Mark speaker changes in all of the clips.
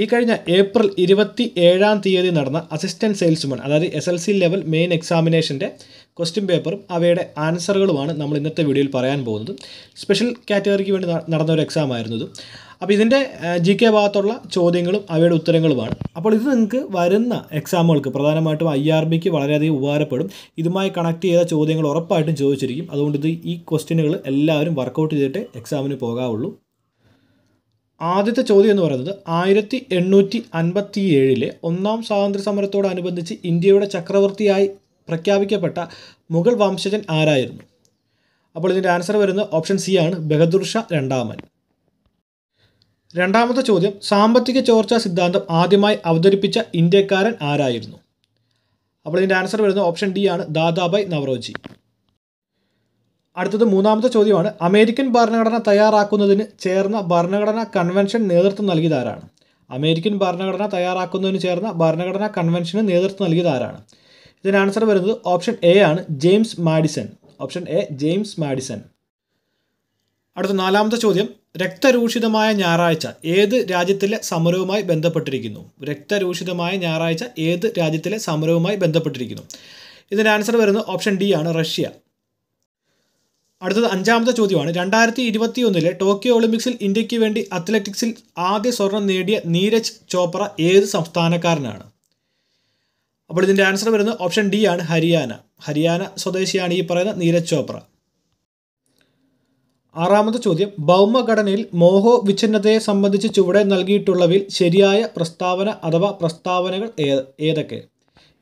Speaker 1: ഈ കഴിഞ്ഞ ഏപ്രിൽ ഇരുപത്തി ഏഴാം തീയതി നടന്ന അസിസ്റ്റൻറ്റ് സെയിൽസ്മാൻ അതായത് S L C level main എക്സാമിനേഷൻ്റെ ക്വസ്റ്റ്യൻ പേപ്പറും അവയുടെ ആൻസറുകളുമാണ് നമ്മൾ ഇന്നത്തെ വീഡിയോയിൽ പറയാൻ പോകുന്നത് സ്പെഷ്യൽ കാറ്റഗറിക്ക് വേണ്ടി നടന്ന ഒരു എക്സാം ആയിരുന്നു ഇത് അപ്പോൾ ഇതിൻ്റെ ജി കെ ഭാഗത്തുള്ള ചോദ്യങ്ങളും അവയുടെ ഉത്തരങ്ങളുമാണ് അപ്പോൾ ഇത് നിങ്ങൾക്ക് വരുന്ന എക്സാമുകൾക്ക് പ്രധാനമായിട്ടും ഐ ആർ ബിക്ക് വളരെയധികം ഉപകാരപ്പെടും ഇതുമായി കണക്ട് ചെയ്ത ചോദ്യങ്ങൾ ഉറപ്പായിട്ടും ചോദിച്ചിരിക്കും അതുകൊണ്ട് ഇത് ഈ ക്വസ്റ്റ്യനുകൾ എല്ലാവരും വർക്കൗട്ട് ചെയ്തിട്ട് എക്സാമിന് പോകാവുള്ളൂ ആദ്യത്തെ ചോദ്യം എന്ന് പറയുന്നത് ആയിരത്തി എണ്ണൂറ്റി അൻപത്തി ഏഴിലെ ഒന്നാം സ്വാതന്ത്ര്യ സമരത്തോടനുബന്ധിച്ച് ഇന്ത്യയുടെ ചക്രവർത്തിയായി പ്രഖ്യാപിക്കപ്പെട്ട മുഗൾ വംശജൻ ആരായിരുന്നു അപ്പോൾ ഇതിൻ്റെ ആൻസർ വരുന്നത് ഓപ്ഷൻ സി ആണ് ബഹദൂർ ഷാ രണ്ടാമൻ രണ്ടാമത്തെ ചോദ്യം സാമ്പത്തിക ചോർച്ചാ സിദ്ധാന്തം ആദ്യമായി അവതരിപ്പിച്ച ഇന്ത്യക്കാരൻ ആരായിരുന്നു അപ്പോൾ ഇതിൻ്റെ ആൻസർ വരുന്നത് ഓപ്ഷൻ ഡി ആണ് ദാദാബായ് നവറോജി അടുത്തത് മൂന്നാമത്തെ ചോദ്യമാണ് അമേരിക്കൻ ഭരണഘടന തയ്യാറാക്കുന്നതിന് ചേർന്ന ഭരണഘടനാ കൺവെൻഷൻ നേതൃത്വം നൽകിയത് ആരാണ് അമേരിക്കൻ ഭരണഘടന തയ്യാറാക്കുന്നതിന് ചേർന്ന ഭരണഘടനാ കൺവെൻഷന് നേതൃത്വം നൽകിയത് ആരാണ് ഇതിന് ആൻസർ വരുന്നത് ഓപ്ഷൻ എ ആണ് James Madison option A James Madison അടുത്ത നാലാമത്തെ ചോദ്യം രക്തരൂഷിതമായ ഞായറാഴ്ച ഏത് രാജ്യത്തിലെ സമരവുമായി ബന്ധപ്പെട്ടിരിക്കുന്നു രക്തരൂഷിതമായ ഞായറാഴ്ച ഏത് രാജ്യത്തിലെ സമരവുമായി ബന്ധപ്പെട്ടിരിക്കുന്നു ഇതിൻ്റെ ആൻസർ വരുന്നത് ഓപ്ഷൻ ഡി ആണ് റഷ്യ അടുത്തത് അഞ്ചാമത്തെ ചോദ്യമാണ് രണ്ടായിരത്തി ഇരുപത്തി ഒന്നിലെ ടോക്കിയോ ഒളിമ്പിക്സിൽ ഇന്ത്യക്ക് വേണ്ടി അത്ലറ്റിക്സിൽ ആദ്യ സ്വർണം നേടിയ നീരജ് ചോപ്ര ഏത് സംസ്ഥാനക്കാരനാണ് അപ്പോൾ ഇതിൻ്റെ ആൻസർ വരുന്നത് ഓപ്ഷൻ ഡി ആണ് ഹരിയാന ഹരിയാന സ്വദേശിയാണ് ഈ പറയുന്ന നീരജ് ചോപ്ര ആറാമത്തെ ചോദ്യം ഭൗമഘടനയിൽ മോഹോ വിച്ഛിന്നതയെ സംബന്ധിച്ച് ചുവടെ നൽകിയിട്ടുള്ളവയിൽ ശരിയായ പ്രസ്താവന അഥവാ പ്രസ്താവനകൾ ഏതൊക്കെ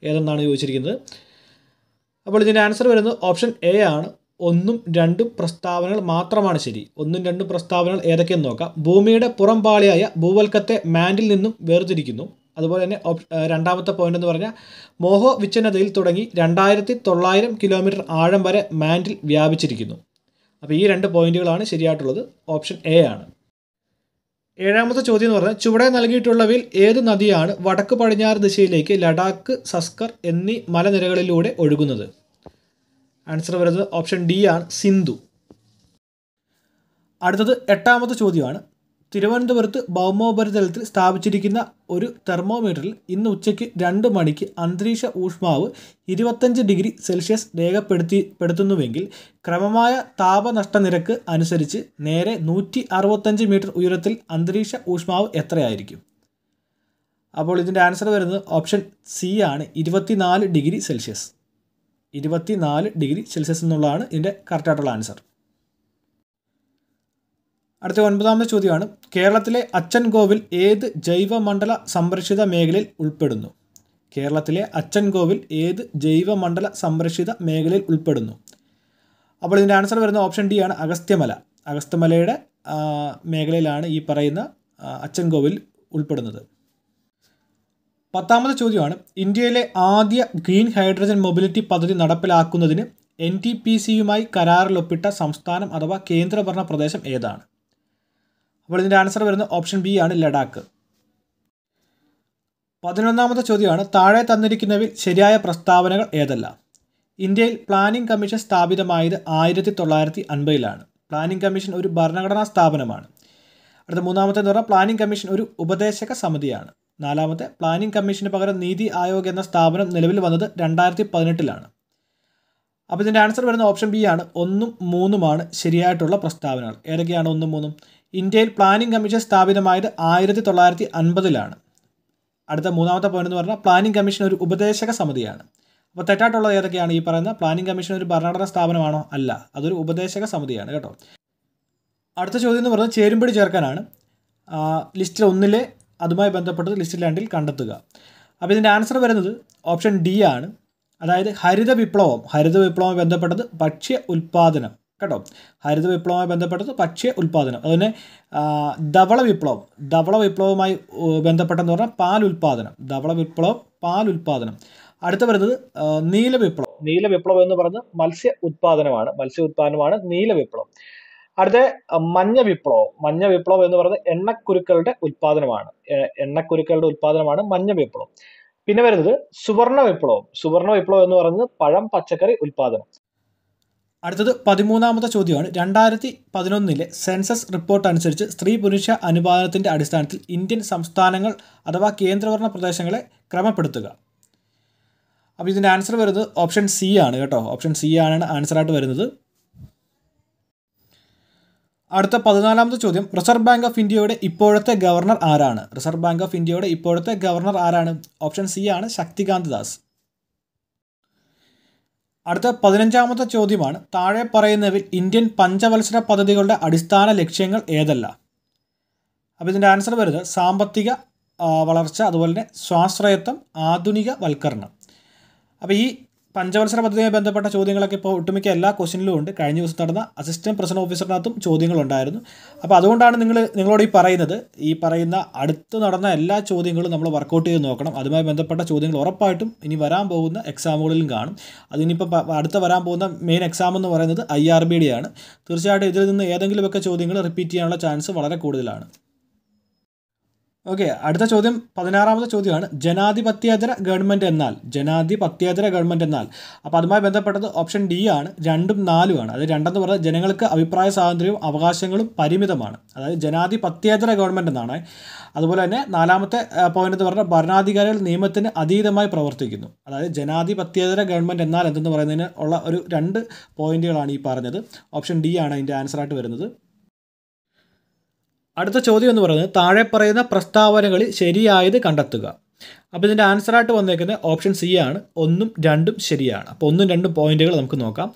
Speaker 1: ഏതെന്നാണ് ചോദിച്ചിരിക്കുന്നത് അപ്പോൾ ഇതിൻ്റെ ആൻസർ വരുന്നത് ഓപ്ഷൻ എ ആണ് ഒന്നും രണ്ടും പ്രസ്താവനകൾ മാത്രമാണ് ശരി ഒന്നും രണ്ടും പ്രസ്താവനകൾ ഏതൊക്കെയെന്ന് നോക്കാം ഭൂമിയുടെ പുറംപാളിയായ ഭൂവൽക്കത്തെ മാൻഡിൽ നിന്നും വേർതിരിക്കുന്നു അതുപോലെ തന്നെ രണ്ടാമത്തെ പോയിന്റ് എന്ന് പറഞ്ഞാൽ മോഹോ വിച്ഛന്നതയിൽ തുടങ്ങി രണ്ടായിരത്തി തൊള്ളായിരം കിലോമീറ്റർ ആഴം വരെ മാൻഡിൽ വ്യാപിച്ചിരിക്കുന്നു അപ്പോൾ ഈ രണ്ട് പോയിന്റുകളാണ് ശരിയായിട്ടുള്ളത് ഓപ്ഷൻ എ ആണ് ഏഴാമത്തെ ചോദ്യം എന്ന് പറഞ്ഞാൽ ചുവടെ നൽകിയിട്ടുള്ളവയിൽ ഏത് നദിയാണ് വടക്ക് പടിഞ്ഞാറ് ദിശയിലേക്ക് ലഡാക്ക് സസ്കർ എന്നീ മലനിരകളിലൂടെ ഒഴുകുന്നത് ആൻസർ വരുന്നത് ഓപ്ഷൻ ഡി ആണ് സിന്ധു അടുത്തത് എട്ടാമത്തെ ചോദ്യമാണ് തിരുവനന്തപുരത്ത് ഭൗമോപരിതലത്തിൽ സ്ഥാപിച്ചിരിക്കുന്ന ഒരു തെർമോമീറ്ററിൽ ഇന്ന് ഉച്ചയ്ക്ക് രണ്ട് മണിക്ക് അന്തരീക്ഷ ഊഷ്മാവ് ഇരുപത്തഞ്ച് ഡിഗ്രി സെൽഷ്യസ് രേഖപ്പെടുത്തി പെടുത്തുന്നുവെങ്കിൽ ക്രമമായ താപനഷ്ട നിരക്ക് അനുസരിച്ച് നേരെ നൂറ്റി അറുപത്തഞ്ച് മീറ്റർ ഉയരത്തിൽ അന്തരീക്ഷ ഊഷ്മാവ് എത്രയായിരിക്കും അപ്പോൾ ഇതിൻ്റെ ആൻസർ വരുന്നത് ഓപ്ഷൻ സി ആണ് ഇരുപത്തിനാല് ഡിഗ്രി സെൽഷ്യസ് ഇരുപത്തി നാല് ഡിഗ്രി സെൽഷ്യസ് എന്നുള്ളതാണ് ഇതിൻ്റെ കറക്റ്റായിട്ടുള്ള ആൻസർ അടുത്ത ഒൻപതാമത്തെ ചോദ്യമാണ് കേരളത്തിലെ അച്ചൻകോവിൽ ഏത് ജൈവമണ്ഡല സംരക്ഷിത മേഖലയിൽ ഉൾപ്പെടുന്നു കേരളത്തിലെ അച്ചൻകോവിൽ ഏത് ജൈവമണ്ഡല സംരക്ഷിത മേഖലയിൽ ഉൾപ്പെടുന്നു അപ്പോൾ ഇതിൻ്റെ ആൻസർ വരുന്ന ഓപ്ഷൻ ഡി ആണ് അഗസ്ത്യമല അഗസ്ത്യമലയുടെ മേഖലയിലാണ് ഈ പറയുന്ന അച്ചൻകോവിൽ ഉൾപ്പെടുന്നത് പത്താമത്തെ ചോദ്യമാണ് ഇന്ത്യയിലെ ആദ്യ ഗ്രീൻ ഹൈഡ്രജൻ മൊബിലിറ്റി പദ്ധതി നടപ്പിലാക്കുന്നതിന് എൻ ടി പി സിയുമായി കരാറിലൊപ്പിട്ട സംസ്ഥാനം അഥവാ കേന്ദ്രഭരണ പ്രദേശം ഏതാണ് അപ്പോൾ ഇതിൻ്റെ ആൻസർ വരുന്ന ഓപ്ഷൻ ബി ആണ് ലഡാക്ക് പതിനൊന്നാമത്തെ ചോദ്യമാണ് താഴെ തന്നിരിക്കുന്നവയിൽ ശരിയായ പ്രസ്താവനകൾ ഏതെല്ലാം ഇന്ത്യയിൽ പ്ലാനിംഗ് കമ്മീഷൻ സ്ഥാപിതമായത് ആയിരത്തി തൊള്ളായിരത്തി അൻപതിലാണ് പ്ലാനിംഗ് കമ്മീഷൻ ഒരു ഭരണഘടനാ സ്ഥാപനമാണ് അടുത്ത മൂന്നാമത്തെ എന്ന് പറഞ്ഞാൽ പ്ലാനിംഗ് കമ്മീഷൻ ഒരു ഉപദേശക സമിതിയാണ് നാലാമത്തെ പ്ലാനിംഗ് കമ്മീഷന് പകരം നീതി ആയോഗ് എന്ന സ്ഥാപനം നിലവിൽ വന്നത് രണ്ടായിരത്തി പതിനെട്ടിലാണ് അപ്പോൾ ഇതിൻ്റെ ആൻസർ വരുന്ന ഓപ്ഷൻ ബി ആണ് ഒന്നും മൂന്നുമാണ് ശരിയായിട്ടുള്ള പ്രസ്താവനകൾ ഏതൊക്കെയാണ് ഒന്നും മൂന്നും ഇന്ത്യയിൽ പ്ലാനിംഗ് കമ്മീഷൻ സ്ഥാപിതമായത് ആയിരത്തി തൊള്ളായിരത്തി അൻപതിലാണ് അടുത്ത മൂന്നാമത്തെ പോയിന്റ് എന്ന് പറഞ്ഞാൽ പ്ലാനിംഗ് കമ്മീഷൻ ഒരു ഉപദേശക സമിതിയാണ് അപ്പോൾ തെറ്റായിട്ടുള്ളത് ഏതൊക്കെയാണ് ഈ പറയുന്ന പ്ലാനിംഗ് കമ്മീഷൻ ഒരു ഭരണഘടന സ്ഥാപനമാണോ അല്ല അതൊരു ഉപദേശക സമിതിയാണ് കേട്ടോ അടുത്ത ചോദ്യം എന്ന് പറഞ്ഞാൽ ചേരുമ്പടി ചേർക്കാനാണ് ലിസ്റ്റിൽ ഒന്നിലെ അതുമായി ബന്ധപ്പെട്ടത് ലിസ്റ്റ് ലാൻഡിൽ കണ്ടെത്തുക അപ്പോൾ ഇതിൻ്റെ ആൻസർ വരുന്നത് ഓപ്ഷൻ ഡി ആണ് അതായത് ഹരിത വിപ്ലവം ഹരിത വിപ്ലവവുമായി ബന്ധപ്പെട്ടത് ഭക്ഷ്യ ഉൽപ്പാദനം കേട്ടോ ഹരിത വിപ്ലവവുമായി ബന്ധപ്പെട്ടത് ഭക്ഷ്യ ഉൽപ്പാദനം അതുപോലെ ധവള വിപ്ലവം ധവള വിപ്ലവവുമായി ബന്ധപ്പെട്ടെന്ന് പറഞ്ഞാൽ പാൽ ഉൽപ്പാദനം ധവള വിപ്ലവം പാൽ ഉൽപ്പാദനം അടുത്ത വരുന്നത് നീല വിപ്ലവം നീല വിപ്ലവം എന്ന് പറയുന്നത് മത്സ്യ ഉത്പാദനമാണ് മത്സ്യ ഉത്പാദനമാണ് നീല വിപ്ലവം അടുത്ത മഞ്ഞ വിപ്ലവം മഞ്ഞ വിപ്ലവം എന്ന് പറയുന്നത് എണ്ണക്കുരുക്കളുടെ ഉത്പാദനമാണ് എണ്ണക്കുരുക്കളുടെ ഉത്പാദനമാണ് മഞ്ഞ വിപ്ലവം പിന്നെ വരുന്നത് സുവർണ വിപ്ലവം സുവർണ വിപ്ലവം എന്ന് പറയുന്നത് പഴം പച്ചക്കറി ഉത്പാദനം അടുത്തത് പതിമൂന്നാമത്തെ ചോദ്യമാണ് രണ്ടായിരത്തി പതിനൊന്നിലെ സെൻസസ് റിപ്പോർട്ട് അനുസരിച്ച് സ്ത്രീ പുരുഷ അനുപാതത്തിന്റെ അടിസ്ഥാനത്തിൽ ഇന്ത്യൻ സംസ്ഥാനങ്ങൾ അഥവാ കേന്ദ്രഭരണ പ്രദേശങ്ങളെ ക്രമപ്പെടുത്തുക അപ്പോൾ ഇതിൻ്റെ ആൻസർ വരുന്നത് ഓപ്ഷൻ സി ആണ് കേട്ടോ ഓപ്ഷൻ സി ആണ് ആൻസറായിട്ട് വരുന്നത് അടുത്ത പതിനാലാമത്തെ ചോദ്യം റിസർവ് ബാങ്ക് ഓഫ് ഇന്ത്യയുടെ ഇപ്പോഴത്തെ ഗവർണർ ആരാണ് റിസർവ് ബാങ്ക് ഓഫ് ഇന്ത്യയുടെ ഇപ്പോഴത്തെ ഗവർണർ ആരാണ് ഓപ്ഷൻ സി ആണ് ശക്തികാന്ത് ദാസ് അടുത്ത പതിനഞ്ചാമത്തെ ചോദ്യമാണ് താഴെ പറയുന്നവയിൽ ഇന്ത്യൻ പഞ്ചവത്സര പദ്ധതികളുടെ അടിസ്ഥാന ലക്ഷ്യങ്ങൾ ഏതല്ല അപ്പോൾ ഇതിൻ്റെ ആൻസർ വരുന്നത് സാമ്പത്തിക വളർച്ച അതുപോലെ തന്നെ സ്വാശ്രയത്വം ആധുനിക വൽക്കരണം അപ്പോൾ ഈ പഞ്ചവത്സര പദ്ധതിയുമായി ബന്ധപ്പെട്ട ചോദ്യങ്ങളൊക്കെ ഇപ്പോൾ ഒട്ടുമിക്ക എല്ലാ ക്വസ്റ്റിനിലും ഉണ്ട് കഴിഞ്ഞ ദിവസം നടന്ന അസിസ്റ്റന്റ് പ്രസിഡന്റ് ഓഫീസറിനകത്തും ചോദ്യങ്ങളുണ്ടായിരുന്നു അപ്പോൾ അതുകൊണ്ടാണ് നിങ്ങൾ നിങ്ങളോട് ഈ പറയുന്നത് ഈ പറയുന്ന അടുത്ത് നടന്ന എല്ലാ ചോദ്യങ്ങളും നമ്മൾ വർക്കൗട്ട് ചെയ്ത് നോക്കണം അതുമായി ബന്ധപ്പെട്ട ചോദ്യങ്ങൾ ഉറപ്പായിട്ടും ഇനി വരാൻ പോകുന്ന എക്സാമുകളിലും കാണും അതിനിപ്പോൾ അടുത്ത വരാൻ പോകുന്ന മെയിൻ എക്സാം എന്ന് പറയുന്നത് ഐ ആർ ബി ഡി ആണ് തീർച്ചയായിട്ടും ഇതിൽ നിന്ന് ഏതെങ്കിലുമൊക്കെ ചോദ്യങ്ങൾ റിപ്പീറ്റ് ചെയ്യാനുള്ള ചാൻസ് വളരെ കൂടുതലാണ് ഓക്കെ അടുത്ത ചോദ്യം പതിനാറാമത്തെ ചോദ്യമാണ് ജനാധിപത്യേതര ഗവൺമെൻറ് എന്നാൽ ജനാധിപത്യേതര ഗവൺമെൻറ് എന്നാൽ അപ്പോൾ അതുമായി ബന്ധപ്പെട്ടത് ഓപ്ഷൻ ഡി ആണ് രണ്ടും നാലുമാണ് അതായത് രണ്ടെന്ന് പറഞ്ഞാൽ ജനങ്ങൾക്ക് അഭിപ്രായ സ്വാതന്ത്ര്യവും അവകാശങ്ങളും പരിമിതമാണ് അതായത് ജനാധിപത്യേതര ഗവൺമെൻറ് എന്നാണ് അതുപോലെ തന്നെ നാലാമത്തെ പോയിന്റ് എന്ന് പറഞ്ഞാൽ ഭരണാധികാരികൾ നിയമത്തിന് അതീതമായി പ്രവർത്തിക്കുന്നു അതായത് ജനാധിപത്യേതര ഗവൺമെൻറ് എന്നാൽ എന്തെന്ന് പറയുന്നതിന് ഉള്ള ഒരു രണ്ട് പോയിന്റുകളാണ് ഈ പറഞ്ഞത് ഓപ്ഷൻ ഡി ആണ് അതിൻ്റെ ആൻസറായിട്ട് വരുന്നത് അടുത്ത ചോദ്യം എന്ന് പറയുന്നത് താഴെ പറയുന്ന പ്രസ്താവനകളിൽ ശരിയായത് കണ്ടെത്തുക അപ്പോൾ ഇതിൻ്റെ ആൻസറായിട്ട് വന്നേക്കുന്നത് ഓപ്ഷൻ സി ആണ് ഒന്നും രണ്ടും ശരിയാണ് അപ്പോൾ ഒന്നും രണ്ടും പോയിന്റുകൾ നമുക്ക് നോക്കാം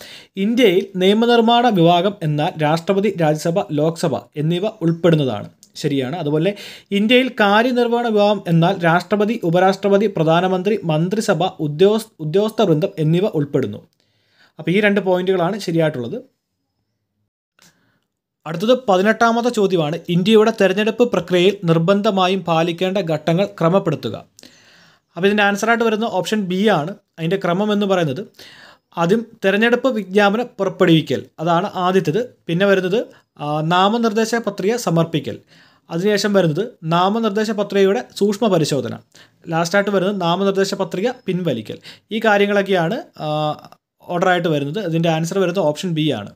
Speaker 1: ഇന്ത്യയിൽ നിയമനിർമ്മാണ വിഭാഗം എന്നാൽ രാഷ്ട്രപതി രാജ്യസഭ ലോക്സഭ എന്നിവ ഉൾപ്പെടുന്നതാണ് ശരിയാണ് അതുപോലെ ഇന്ത്യയിൽ കാര്യനിർവഹണ വിഭാഗം എന്നാൽ രാഷ്ട്രപതി ഉപരാഷ്ട്രപതി പ്രധാനമന്ത്രി മന്ത്രിസഭ ഉദ്യോഗസ്ഥ ഉദ്യോഗസ്ഥ വൃന്ദം എന്നിവ ഉൾപ്പെടുന്നു അപ്പോൾ ഈ രണ്ട് പോയിന്റുകളാണ് ശരിയായിട്ടുള്ളത് അടുത്തത് പതിനെട്ടാമത്തെ ചോദ്യമാണ് ഇന്ത്യയുടെ തെരഞ്ഞെടുപ്പ് പ്രക്രിയയിൽ നിർബന്ധമായും പാലിക്കേണ്ട ഘട്ടങ്ങൾ ക്രമപ്പെടുത്തുക അപ്പോൾ ഇതിൻ്റെ ആൻസറായിട്ട് വരുന്ന ഓപ്ഷൻ ബി ആണ് അതിൻ്റെ ക്രമം എന്ന് പറയുന്നത് ആദ്യം തിരഞ്ഞെടുപ്പ് വിജ്ഞാപനം പുറപ്പെടുവിക്കൽ അതാണ് ആദ്യത്തേത് പിന്നെ വരുന്നത് നാമനിർദ്ദേശ പത്രിക സമർപ്പിക്കൽ അതിനുശേഷം വരുന്നത് നാമനിർദ്ദേശ പത്രികയുടെ സൂക്ഷ്മ പരിശോധന ലാസ്റ്റായിട്ട് വരുന്നത് നാമനിർദ്ദേശ പത്രിക പിൻവലിക്കൽ ഈ കാര്യങ്ങളൊക്കെയാണ് ഓർഡറായിട്ട് വരുന്നത് ഇതിൻ്റെ ആൻസർ വരുന്നത് ഓപ്ഷൻ ബി ആണ്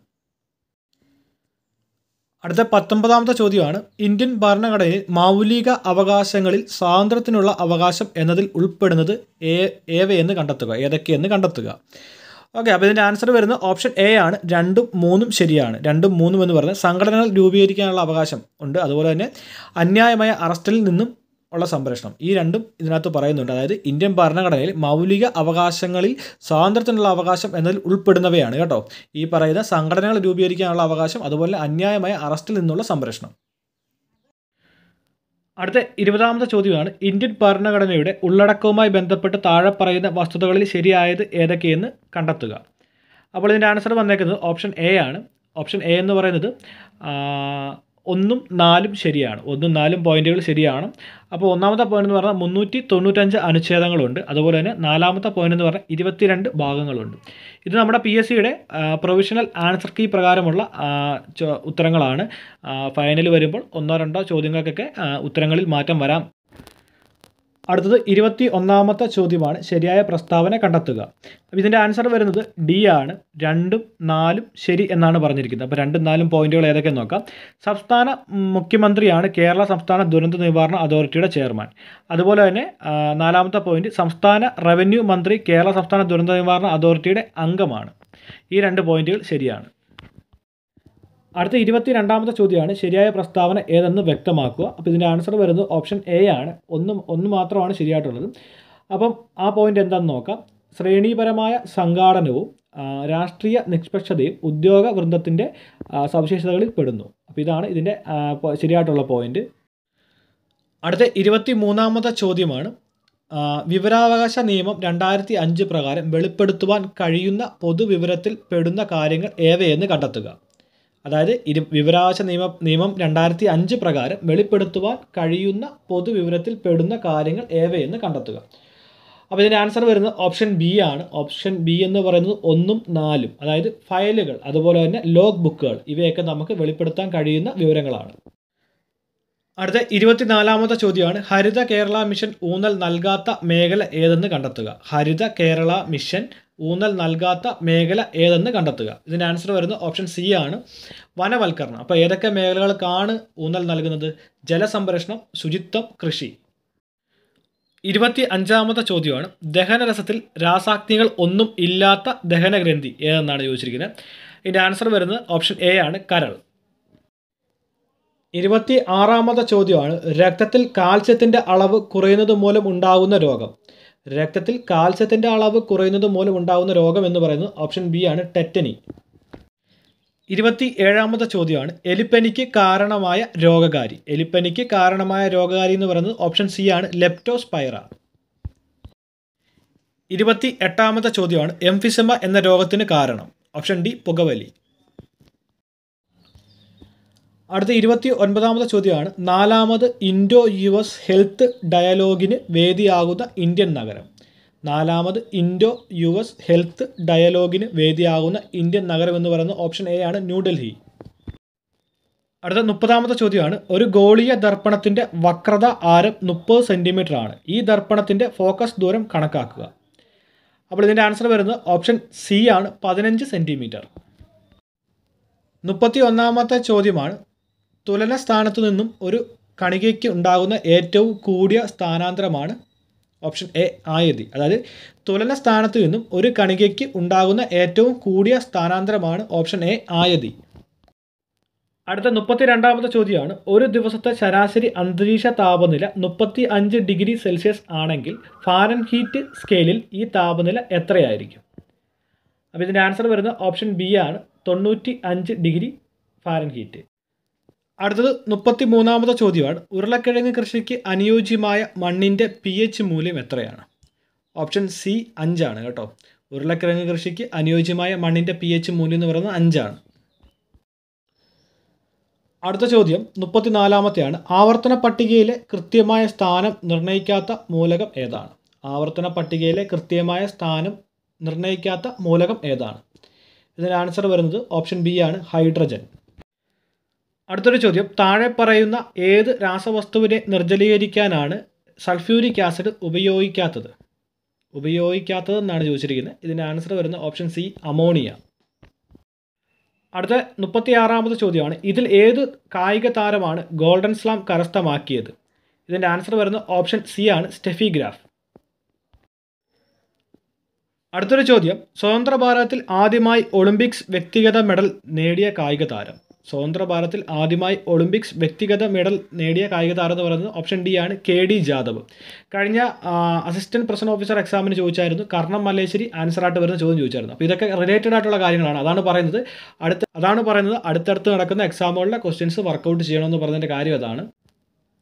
Speaker 1: അടുത്ത പത്തൊമ്പതാമത്തെ ചോദ്യമാണ് ഇന്ത്യൻ ഭരണഘടനയിൽ മൗലിക അവകാശങ്ങളിൽ സ്വാതന്ത്ര്യത്തിനുള്ള അവകാശം എന്നതിൽ ഉൾപ്പെടുന്നത് ഏ ഏവയെന്ന് കണ്ടെത്തുക ഏതൊക്കെയെന്ന് കണ്ടെത്തുക ഓക്കെ അപ്പോൾ ഇതിൻ്റെ ആൻസർ വരുന്ന ഓപ്ഷൻ എ ആണ് രണ്ടും മൂന്നും ശരിയാണ് രണ്ടും മൂന്നും എന്ന് പറഞ്ഞാൽ സംഘടനകൾ രൂപീകരിക്കാനുള്ള അവകാശം ഉണ്ട് അതുപോലെ തന്നെ അന്യായമായ അറസ്റ്റിൽ നിന്നും ഉള്ള സംരക്ഷണം ഈ രണ്ടും ഇതിനകത്ത് പറയുന്നുണ്ട് അതായത് ഇന്ത്യൻ ഭരണഘടനയിൽ മൗലിക അവകാശങ്ങളിൽ സ്വാതന്ത്ര്യത്തിനുള്ള അവകാശം എന്നതിൽ ഉൾപ്പെടുന്നവയാണ് കേട്ടോ ഈ പറയുന്ന സംഘടനകൾ രൂപീകരിക്കാനുള്ള അവകാശം അതുപോലെ അന്യായമായ അറസ്റ്റിൽ നിന്നുള്ള സംരക്ഷണം അടുത്ത ഇരുപതാമത്തെ ചോദ്യമാണ് ഇന്ത്യൻ ഭരണഘടനയുടെ ഉള്ളടക്കവുമായി ബന്ധപ്പെട്ട് താഴെ പറയുന്ന വസ്തുതകളിൽ ശരിയായത് ഏതൊക്കെയെന്ന് കണ്ടെത്തുക അപ്പോൾ ഇതിൻ്റെ ആൻസർ വന്നേക്കുന്നത് ഓപ്ഷൻ എ ആണ് ഓപ്ഷൻ എ എന്ന് പറയുന്നത് ഒന്നും നാലും ശരിയാണ് ഒന്നും നാലും പോയിന്റുകൾ ശരിയാണ് അപ്പോൾ ഒന്നാമത്തെ പോയിന്റ് എന്ന് പറഞ്ഞാൽ മുന്നൂറ്റി തൊണ്ണൂറ്റഞ്ച് അനുച്ഛേദങ്ങളുണ്ട് അതുപോലെ തന്നെ നാലാമത്തെ പോയിന്റ് എന്ന് പറഞ്ഞാൽ ഇരുപത്തിരണ്ട് ഭാഗങ്ങളുണ്ട് ഇത് നമ്മുടെ പി എസ് സിയുടെ പ്രൊവിഷണൽ ആൻസർ കീ പ്രകാരമുള്ള ഉത്തരങ്ങളാണ് ഫൈനൽ വരുമ്പോൾ ഒന്നോ രണ്ടോ ചോദ്യങ്ങൾക്കൊക്കെ ഉത്തരങ്ങളിൽ മാറ്റം വരാം അടുത്തത് ഇരുപത്തി ഒന്നാമത്തെ ചോദ്യമാണ് ശരിയായ പ്രസ്താവന കണ്ടെത്തുക അപ്പോൾ ഇതിൻ്റെ ആൻസർ വരുന്നത് ഡി ആണ് രണ്ടും നാലും ശരി എന്നാണ് പറഞ്ഞിരിക്കുന്നത് അപ്പോൾ രണ്ടും നാലും പോയിന്റുകൾ ഏതൊക്കെ നോക്കാം സംസ്ഥാന മുഖ്യമന്ത്രിയാണ് കേരള സംസ്ഥാന ദുരന്ത നിവാരണ അതോറിറ്റിയുടെ ചെയർമാൻ അതുപോലെ തന്നെ നാലാമത്തെ പോയിന്റ് സംസ്ഥാന റവന്യൂ മന്ത്രി കേരള സംസ്ഥാന ദുരന്ത നിവാരണ അതോറിറ്റിയുടെ അംഗമാണ് ഈ രണ്ട് പോയിന്റുകൾ ശരിയാണ് അടുത്ത ഇരുപത്തി രണ്ടാമത്തെ ചോദ്യമാണ് ശരിയായ പ്രസ്താവന ഏതെന്ന് വ്യക്തമാക്കുക അപ്പോൾ ഇതിൻ്റെ ആൻസർ വരുന്നത് ഓപ്ഷൻ എ ആണ് ഒന്ന് ഒന്ന് മാത്രമാണ് ശരിയായിട്ടുള്ളത് അപ്പം ആ പോയിൻ്റ് എന്താണെന്ന് നോക്കാം ശ്രേണീപരമായ സംഘാടനവും രാഷ്ട്രീയ നിഷ്പക്ഷതയും ഉദ്യോഗ വൃന്ദത്തിൻ്റെ സവിശേഷതകളിൽ പെടുന്നു അപ്പോൾ ഇതാണ് ഇതിൻ്റെ ശരിയായിട്ടുള്ള പോയിൻ്റ് അടുത്ത ഇരുപത്തി മൂന്നാമത്തെ ചോദ്യമാണ് വിവരാവകാശ നിയമം രണ്ടായിരത്തി അഞ്ച് പ്രകാരം വെളിപ്പെടുത്തുവാൻ കഴിയുന്ന പൊതുവിവരത്തിൽ പെടുന്ന കാര്യങ്ങൾ ഏവയെന്ന് കണ്ടെത്തുക അതായത് ഇരു വിവരാവകാശ നിയമ നിയമം രണ്ടായിരത്തി അഞ്ച് പ്രകാരം വെളിപ്പെടുത്തുവാൻ കഴിയുന്ന പൊതുവിവരത്തിൽ പെടുന്ന കാര്യങ്ങൾ ഏവയെന്ന് കണ്ടെത്തുക അപ്പോൾ ഇതിൻ്റെ ആൻസർ വരുന്നത് ഓപ്ഷൻ ബി ആണ് ഓപ്ഷൻ ബി എന്ന് പറയുന്നത് ഒന്നും നാലും അതായത് ഫയലുകൾ അതുപോലെ തന്നെ ലോഗ് ബുക്കുകൾ ഇവയൊക്കെ നമുക്ക് വെളിപ്പെടുത്താൻ കഴിയുന്ന വിവരങ്ങളാണ് അടുത്ത ഇരുപത്തിനാലാമത്തെ ചോദ്യമാണ് ഹരിത കേരള മിഷൻ ഊന്നൽ നൽകാത്ത മേഖല ഏതെന്ന് കണ്ടെത്തുക ഹരിത കേരള മിഷൻ ഊന്നൽ നൽകാത്ത മേഖല ഏതെന്ന് കണ്ടെത്തുക ഇതിൻ്റെ ആൻസർ വരുന്നത് ഓപ്ഷൻ സി ആണ് വനവൽക്കരണം അപ്പോൾ ഏതൊക്കെ മേഖലകൾക്കാണ് ഊന്നൽ നൽകുന്നത് ജലസംരക്ഷണം ശുചിത്വം കൃഷി ഇരുപത്തി അഞ്ചാമത്തെ ചോദ്യമാണ് ദഹനരസത്തിൽ രാസാഗ്നികൾ ഒന്നും ഇല്ലാത്ത ദഹനഗ്രന്ഥി ഏതെന്നാണ് ചോദിച്ചിരിക്കുന്നത് ഇതിൻ്റെ ആൻസർ വരുന്നത് ഓപ്ഷൻ എ ആണ് കരൾ ഇരുപത്തി ആറാമത്തെ ചോദ്യമാണ് രക്തത്തിൽ കാൽസ്യത്തിൻ്റെ അളവ് കുറയുന്നത് മൂലം ഉണ്ടാകുന്ന രോഗം രക്തത്തിൽ കാൽസ്യത്തിൻ്റെ അളവ് കുറയുന്നത് മൂലം ഉണ്ടാകുന്ന രോഗം എന്ന് പറയുന്നത് ഓപ്ഷൻ ബി ആണ് ടെറ്റനി ഇരുപത്തി ഏഴാമത്തെ ചോദ്യമാണ് എലിപ്പനിക്ക് കാരണമായ രോഗകാരി എലിപ്പനിക്ക് കാരണമായ രോഗകാരി എന്ന് പറയുന്നത് ഓപ്ഷൻ സി ആണ് ലെപ്റ്റോസ്പൈറ ഇരുപത്തി എട്ടാമത്തെ ചോദ്യമാണ് എംഫിസമ എന്ന രോഗത്തിന് കാരണം ഓപ്ഷൻ ഡി പുകവലി അടുത്ത ഇരുപത്തി ഒൻപതാമത്തെ ചോദ്യമാണ് നാലാമത് ഇൻഡോ യു എസ് ഹെൽത്ത് ഡയലോഗിന് വേദിയാകുന്ന ഇന്ത്യൻ നഗരം നാലാമത് ഇൻഡോ യു എസ് ഹെൽത്ത് ഡയലോഗിന് വേദിയാകുന്ന ഇന്ത്യൻ നഗരം എന്ന് പറയുന്ന ഓപ്ഷൻ എ ആണ് ന്യൂഡൽഹി അടുത്ത മുപ്പതാമത്തെ ചോദ്യമാണ് ഒരു ഗോളീയ ദർപ്പണത്തിൻ്റെ വക്രത ആരം മുപ്പത് സെൻറ്റിമീറ്റർ ആണ് ഈ ദർപ്പണത്തിൻ്റെ ഫോക്കസ് ദൂരം കണക്കാക്കുക അപ്പോൾ ഇതിൻ്റെ ആൻസർ വരുന്നത് ഓപ്ഷൻ സി ആണ് പതിനഞ്ച് സെൻറ്റിമീറ്റർ മുപ്പത്തി ഒന്നാമത്തെ ചോദ്യമാണ് തുലന സ്ഥാനത്തു നിന്നും ഒരു കണികയ്ക്ക് ഉണ്ടാകുന്ന ഏറ്റവും കൂടിയ സ്ഥാനാന്തരമാണ് ഓപ്ഷൻ എ ആയതി അതായത് തുലന സ്ഥാനത്തു നിന്നും ഒരു കണികയ്ക്ക് ഉണ്ടാകുന്ന ഏറ്റവും കൂടിയ സ്ഥാനാന്തരമാണ് ഓപ്ഷൻ എ ആയതി അടുത്ത മുപ്പത്തി രണ്ടാമത്തെ ചോദ്യമാണ് ഒരു ദിവസത്തെ ശരാശരി അന്തരീക്ഷ താപനില മുപ്പത്തി അഞ്ച് ഡിഗ്രി സെൽഷ്യസ് ആണെങ്കിൽ ഫാരൻ ഹീറ്റ് സ്കെയിലിൽ ഈ താപനില എത്രയായിരിക്കും അപ്പോൾ ഇതിൻ്റെ ആൻസർ വരുന്ന ഓപ്ഷൻ ബി ആണ് തൊണ്ണൂറ്റി അഞ്ച് ഡിഗ്രി ഫാരൻ ഹീറ്റ് അടുത്തത് മുപ്പത്തി മൂന്നാമത്തെ ചോദ്യമാണ് ഉരുളക്കിഴങ്ങ് കൃഷിക്ക് അനുയോജ്യമായ മണ്ണിൻ്റെ പി എച്ച് മൂല്യം എത്രയാണ് ഓപ്ഷൻ സി അഞ്ചാണ് കേട്ടോ ഉരുളക്കിഴങ്ങ് കൃഷിക്ക് അനുയോജ്യമായ മണ്ണിൻ്റെ പി എച്ച് മൂല്യം എന്ന് പറയുന്നത് അഞ്ചാണ് അടുത്ത ചോദ്യം മുപ്പത്തിനാലാമത്തെയാണ് ആവർത്തന പട്ടികയിലെ കൃത്യമായ സ്ഥാനം നിർണ്ണയിക്കാത്ത മൂലകം ഏതാണ് ആവർത്തന പട്ടികയിലെ കൃത്യമായ സ്ഥാനം നിർണ്ണയിക്കാത്ത മൂലകം ഏതാണ് ഇതിൻ്റെ ആൻസർ വരുന്നത് ഓപ്ഷൻ ബി ആണ് ഹൈഡ്രജൻ അടുത്തൊരു ചോദ്യം താഴെ പറയുന്ന ഏത് രാസവസ്തുവിനെ നിർജ്ജലീകരിക്കാനാണ് സൾഫ്യൂരിക് ആസിഡ് ഉപയോഗിക്കാത്തത് ഉപയോഗിക്കാത്തതെന്നാണ് ചോദിച്ചിരിക്കുന്നത് ഇതിൻ്റെ ആൻസർ വരുന്ന ഓപ്ഷൻ സി അമോണിയ അടുത്ത മുപ്പത്തിയാറാമത് ചോദ്യമാണ് ഇതിൽ ഏത് കായിക താരമാണ് ഗോൾഡൻ സ്ലാം കരസ്ഥമാക്കിയത് ഇതിൻ്റെ ആൻസർ വരുന്ന ഓപ്ഷൻ സി ആണ് സ്റ്റെഫി ഗ്രാഫ് അടുത്തൊരു ചോദ്യം സ്വതന്ത്ര ഭാരതത്തിൽ ആദ്യമായി ഒളിമ്പിക്സ് വ്യക്തിഗത മെഡൽ നേടിയ കായിക താരം സ്വതന്ത്ര ഭാരതത്തിൽ ആദ്യമായി ഒളിമ്പിക്സ് വ്യക്തിഗത മെഡൽ നേടിയ കായിക താരം എന്ന് പറയുന്നത് ഓപ്ഷൻ ഡി ആണ് കെ ഡി ജാദവ് കഴിഞ്ഞ അസിസ്റ്റന്റ് പ്രസിഡന്റ് ഓഫീസർ എക്സാമിന് ചോദിച്ചായിരുന്നു കർണം മല്ലേശ്വരി ആൻസറായിട്ട് വരുന്ന ചോദ്യം ചോദിച്ചായിരുന്നു അപ്പോൾ ഇതൊക്കെ റിലേറ്റഡ് ആയിട്ടുള്ള കാര്യങ്ങളാണ് അതാണ് പറയുന്നത് അടുത്ത അതാണ് പറയുന്നത് അടുത്തടുത്ത് നടക്കുന്ന എക്സാമുകളിലെ ക്വസ്റ്റ്യൻസ് വർക്കൗട്ട് ചെയ്യണമെന്ന് പറഞ്ഞതിൻ്റെ കാര്യം അതാണ്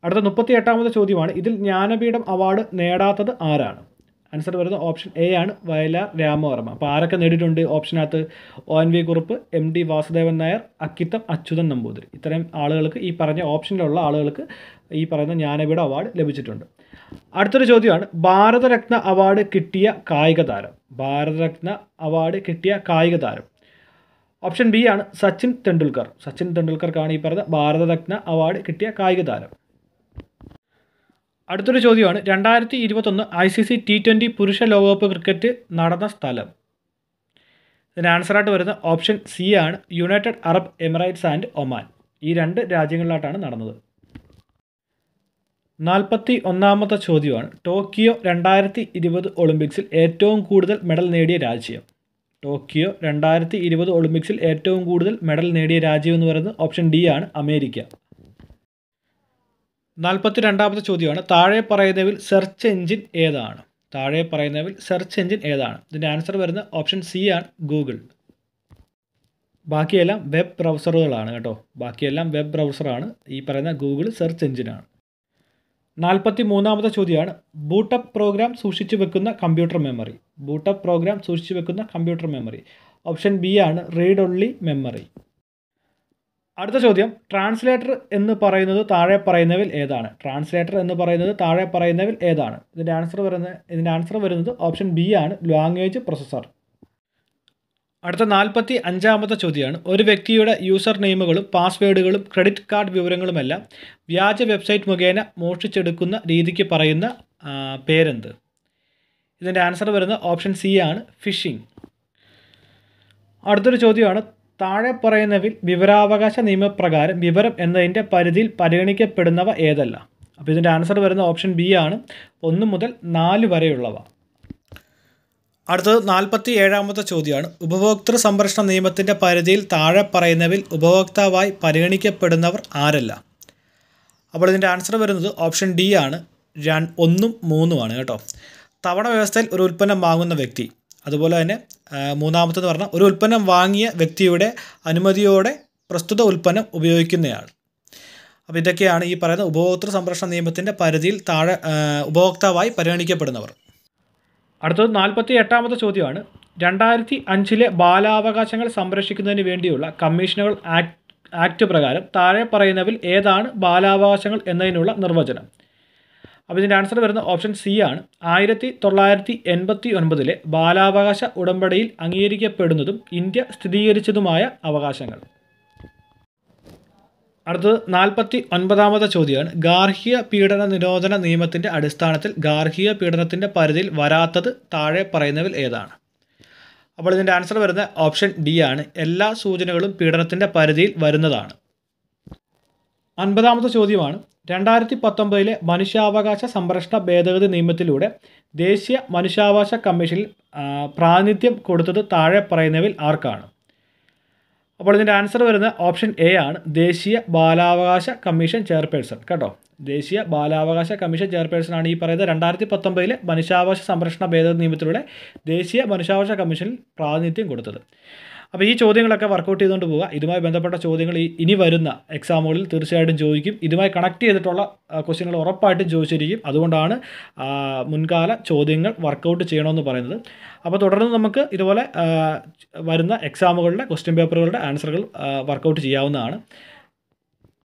Speaker 1: അടുത്ത മുപ്പത്തി എട്ടാമത്തെ ചോദ്യമാണ് ഇതിൽ ജ്ഞാനപീഠം അവാർഡ് നേടാത്തത് ആരാണ് ആൻസർ വരുന്നത് ഓപ്ഷൻ എ ആണ് വയലാർ രാമവർമ്മ അപ്പോൾ ആരൊക്കെ നേടിയിട്ടുണ്ട് ഓപ്ഷനകത്ത് O N V Kurup M D Vasudevan Nair Akkitham Achuthan Namboothiri ഇത്രയും ആളുകൾക്ക് ഈ പറഞ്ഞ ഓപ്ഷനിലുള്ള ആളുകൾക്ക് ഈ പറയുന്ന ജ്ഞാനപീഠ അവാർഡ് ലഭിച്ചിട്ടുണ്ട് അടുത്തൊരു ചോദ്യമാണ് ഭാരതരത്ന അവാർഡ് കിട്ടിയ കായിക താരം ഭാരതരത്ന അവാർഡ് കിട്ടിയ കായിക താരം ഓപ്ഷൻ ബി ആണ് സച്ചിൻ തെണ്ടുൽക്കർ സച്ചിൻ തെണ്ടുൽക്കർക്കാണ് ഈ പറഞ്ഞ ഭാരതരത്ന അവാർഡ് കിട്ടിയ കായിക താരം അടുത്തൊരു ചോദ്യമാണ് രണ്ടായിരത്തി ഇരുപത്തൊന്ന് I C C T twenty പുരുഷ ലോകകപ്പ് ക്രിക്കറ്റ് നടന്ന സ്ഥലം ഇതിന് ആൻസറായിട്ട് വരുന്ന ഓപ്ഷൻ സി ആണ് United Arab Emirates and Oman ഈ രണ്ട് രാജ്യങ്ങളിലായിട്ടാണ് നടന്നത് നാൽപ്പത്തി ഒന്നാമത്തെ ചോദ്യമാണ് ടോക്കിയോ രണ്ടായിരത്തി ഇരുപത് ഒളിമ്പിക്സിൽ ഏറ്റവും കൂടുതൽ മെഡൽ നേടിയ രാജ്യം ടോക്കിയോ രണ്ടായിരത്തി ഇരുപത് ഒളിമ്പിക്സിൽ ഏറ്റവും കൂടുതൽ മെഡൽ നേടിയ രാജ്യം എന്ന് പറയുന്നത് ഓപ്ഷൻ ഡി ആണ് അമേരിക്ക നാൽപ്പത്തി രണ്ടാമത്തെ ചോദ്യമാണ് താഴെ പറയുന്നവിൽ സെർച്ച് എഞ്ചിൻ ഏതാണ് താഴെ പറയുന്നവിൽ സെർച്ച് എഞ്ചിൻ ഏതാണ് ഇതിൻ്റെ ആൻസർ വരുന്ന ഓപ്ഷൻ സി ആണ് ഗൂഗിൾ ബാക്കിയെല്ലാം വെബ് ബ്രൗസറുകളാണ് കേട്ടോ ബാക്കിയെല്ലാം വെബ് ബ്രൗസറാണ് ഈ പറയുന്ന ഗൂഗിൾ സെർച്ച് എഞ്ചിനാണ് നാൽപ്പത്തി മൂന്നാമത്തെ ചോദ്യമാണ് ബൂട്ടപ്പ് പ്രോഗ്രാം സൂക്ഷിച്ചു വെക്കുന്ന കമ്പ്യൂട്ടർ മെമ്മറി ബൂട്ടപ്പ് പ്രോഗ്രാം സൂക്ഷിച്ചു വെക്കുന്ന കമ്പ്യൂട്ടർ മെമ്മറി ഓപ്ഷൻ ബി ആണ് റീഡ് ഒൺലി മെമ്മറി അടുത്ത ചോദ്യം ട്രാൻസ്ലേറ്റർ എന്ന് പറയുന്നത് താഴെ പറയുന്നവിൽ ഏതാണ് ട്രാൻസ്ലേറ്റർ എന്ന് പറയുന്നത് താഴെ പറയുന്നവിൽ ഏതാണ് ഇതിൻ്റെ ആൻസർ വരുന്നത് ഇതിൻ്റെ ആൻസർ വരുന്നത് ഓപ്ഷൻ ബി ആണ് ലാംഗ്വേജ് പ്രൊസസ്സർ അടുത്ത നാൽപ്പത്തി അഞ്ചാമത്തെ ചോദ്യമാണ് ഒരു വ്യക്തിയുടെ യൂസർ നെയിമുകളും പാസ്വേഡുകളും ക്രെഡിറ്റ് കാർഡ് വിവരങ്ങളുമെല്ലാം വ്യാജ വെബ്സൈറ്റ് മുഖേന മോഷ്ടിച്ചെടുക്കുന്ന രീതിക്ക് പറയുന്ന പേരെന്ത് ഇതിൻ്റെ ആൻസർ വരുന്നത് ഓപ്ഷൻ സി ആണ് ഫിഷിംഗ് അടുത്തൊരു ചോദ്യമാണ് താഴെ പറയുന്നവിൽ വിവരാവകാശ നിയമപ്രകാരം വിവരം എന്നതിൻ്റെ പരിധിയിൽ പരിഗണിക്കപ്പെടുന്നവ ഏതല്ല അപ്പോൾ ഇതിൻ്റെ ആൻസർ വരുന്ന ഓപ്ഷൻ ബി ആണ് ഒന്ന് മുതൽ നാല് വരെയുള്ളവ അടുത്തത് നാൽപ്പത്തി ഏഴാമത്തെ ചോദ്യമാണ് ഉപഭോക്തൃ സംരക്ഷണ നിയമത്തിൻ്റെ പരിധിയിൽ താഴെ പറയുന്നവിൽ ഉപഭോക്താവായി പരിഗണിക്കപ്പെടുന്നവർ ആരല്ല അപ്പോൾ ഇതിൻ്റെ ആൻസർ വരുന്നത് ഓപ്ഷൻ ഡി ആണ് ഒന്നും മൂന്നുമാണ് കേട്ടോ തവണ വ്യവസ്ഥയിൽ ഒരു ഉൽപ്പന്നം വാങ്ങുന്ന വ്യക്തി അതുപോലെ തന്നെ മൂന്നാമത്തെന്ന് പറഞ്ഞാൽ ഒരു ഉൽപ്പന്നം വാങ്ങിയ വ്യക്തിയുടെ അനുമതിയോടെ പ്രസ്തുത ഉൽപ്പന്നം ഉപയോഗിക്കുന്നയാൾ അപ്പോൾ ഇതൊക്കെയാണ് ഈ പറയുന്ന ഉപഭോക്തൃ സംരക്ഷണ നിയമത്തിൻ്റെ പരിധിയിൽ താഴെ ഉപഭോക്താവായി പരിഗണിക്കപ്പെടുന്നവർ അടുത്തത് നാൽപ്പത്തി എട്ടാമത്തെ ചോദ്യമാണ് രണ്ടായിരത്തി അഞ്ചിലെ ബാലാവകാശങ്ങൾ സംരക്ഷിക്കുന്നതിന് വേണ്ടിയുള്ള കമ്മീഷനുകൾ ആക്ട് ആക്ട് പ്രകാരം താഴെ പറയുന്നവിൽ ഏതാണ് ബാലാവകാശങ്ങൾ എന്നതിനുള്ള നിർവചനം അപ്പോൾ ഇതിൻ്റെ ആൻസർ വരുന്ന ഓപ്ഷൻ സി ആണ് ആയിരത്തി തൊള്ളായിരത്തി എൺപത്തി ഒൻപതിലെ ബാലാവകാശ ഉടമ്പടിയിൽ അംഗീകരിക്കപ്പെടുന്നതും ഇന്ത്യ സ്ഥിരീകരിച്ചതുമായ അവകാശങ്ങൾ അടുത്തത് നാൽപ്പത്തി ഒൻപതാമത്തെ ചോദ്യമാണ് ഗാർഹിക പീഡന നിരോധന നിയമത്തിൻ്റെ അടിസ്ഥാനത്തിൽ ഗാർഹിക പീഡനത്തിൻ്റെ പരിധിയിൽ വരാത്തത് താഴെ പറയുന്നവൽ ഏതാണ് അപ്പോൾ ഇതിൻ്റെ ആൻസർ വരുന്ന ഓപ്ഷൻ ഡി ആണ് എല്ലാ സൂചനകളും പീഡനത്തിൻ്റെ പരിധിയിൽ വരുന്നതാണ് അൻപതാമത്തെ ചോദ്യമാണ് രണ്ടായിരത്തി പത്തൊമ്പതിലെ മനുഷ്യാവകാശ സംരക്ഷണ ഭേദഗതി നിയമത്തിലൂടെ ദേശീയ മനുഷ്യാവകാശ കമ്മീഷനിൽ പ്രാതിനിധ്യം കൊടുത്തത് താഴെ പറയുന്നവയിൽ ആർക്കാണ് അപ്പോൾ ഇതിൻ്റെ ആൻസർ വരുന്ന ഓപ്ഷൻ എ ആണ് ദേശീയ ബാലാവകാശ കമ്മീഷൻ ചെയർപേഴ്സൺ കേട്ടോ ദേശീയ ബാലാവകാശ കമ്മീഷൻ ചെയർപേഴ്സൺ ആണ് ഈ പറയുന്നത് രണ്ടായിരത്തി പത്തൊമ്പതിലെ മനുഷ്യാവകാശ സംരക്ഷണ ഭേദഗതി നിയമത്തിലൂടെ ദേശീയ മനുഷ്യാവകാശ കമ്മീഷനിൽ പ്രാതിനിധ്യം കൊടുത്തത് അപ്പോൾ ഈ ചോദ്യങ്ങളൊക്കെ വർക്കൗട്ട് ചെയ്തുകൊണ്ട് പോവുക ഇതുമായി ബന്ധപ്പെട്ട ചോദ്യങ്ങൾ ഇനി വരുന്ന എക്സാമുകളിൽ തീർച്ചയായിട്ടും ചോദിക്കും ഇതുമായി കണക്ട് ചെയ്തിട്ടുള്ള ക്വസ്റ്റ്യനുകൾ ഉറപ്പായിട്ടും ചോദിച്ചിരിക്കും അതുകൊണ്ടാണ് മുൻകാല ചോദ്യങ്ങൾ വർക്കൗട്ട് ചെയ്യണമെന്ന് പറയുന്നത് അപ്പോൾ തുടർന്ന് നമുക്ക് ഇതുപോലെ വരുന്ന എക്സാമുകളുടെ ക്വസ്റ്റ്യൻ പേപ്പറുകളുടെ ആൻസറുകൾ വർക്കൗട്ട് ചെയ്യാവുന്നതാണ്